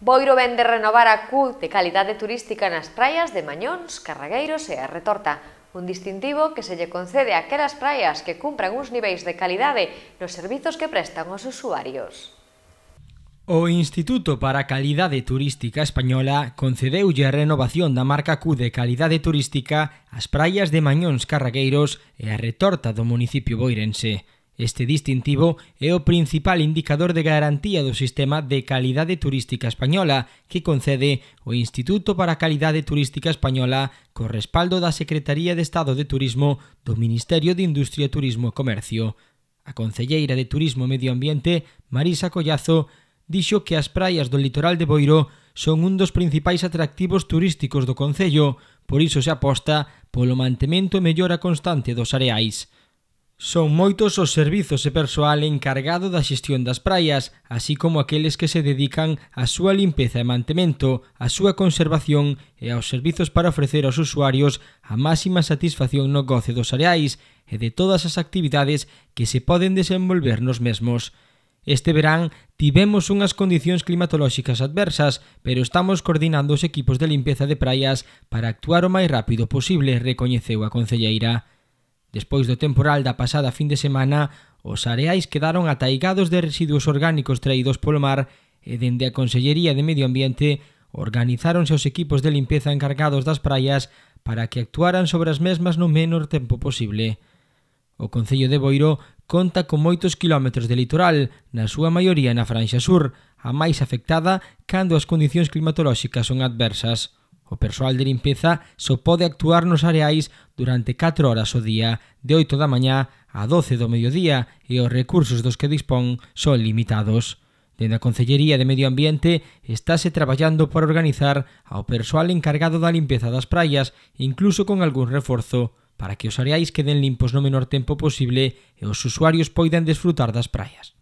Boiro vende renovar a CU de calidade turística nas praias de Mañóns, Carragueiros e a Retorta, un distintivo que se lle concede a aquelas praias que cumpran uns niveis de calidade nos servizos que prestan aos usuarios. O Instituto para a Calidade Turística Española concedeulle a renovación da marca Q de calidade turística ás praias de Mañóns Carragueiros e a retorta do municipio boirense. Este distintivo é o principal indicador de garantía do Sistema de Calidade Turística Española que concede o Instituto para a Calidade Turística Española co respaldo da Secretaría de Estado de Turismo do Ministerio de Industria, Turismo e Comercio. A Concelleira de Turismo e Medio Ambiente, Marisa Collazo, dixo que as praias do litoral de Boiro son un dos principais atractivos turísticos do Concello, por iso se aposta polo mantemento e mellora constante dos areais. Son moitos os servizos e persoal encargado da xestión das praias, así como aqueles que se dedican á súa limpeza e mantemento, á súa conservación e aos servizos para ofrecer aos usuarios a máxima satisfacción no goce dos areais e de todas as actividades que se poden desenvolver nos mesmos. Este verán tivemos unhas condicións climatolóxicas adversas, pero estamos coordinando os equipos de limpeza de praias para actuar o máis rápido posible, recoñeceu a concelleira. Despois do temporal da pasada fin de semana, os areais quedaron ataigados de residuos orgánicos traídos polo mar e dende a Consellería de Medio Ambiente organizáronse os equipos de limpeza encargados das praias para que actuaran sobre as mesmas no menor tempo posible. O Concello de Boiro conta con moitos quilómetros de litoral, na súa maioría na Franxa Sur, a máis afectada cando as condicións climatolóxicas son adversas. O persoal de limpeza só pode actuar nos areais durante 4 horas o día, de 8 da mañá a 12 do mediodía e os recursos dos que dispón son limitados. Dende a Concellería de Medio Ambiente estáse traballando para organizar ao persoal encargado da limpeza das praias, incluso con algún reforzo, para que os areais queden limpos no menor tempo posible e os usuarios poidan desfrutar das praias.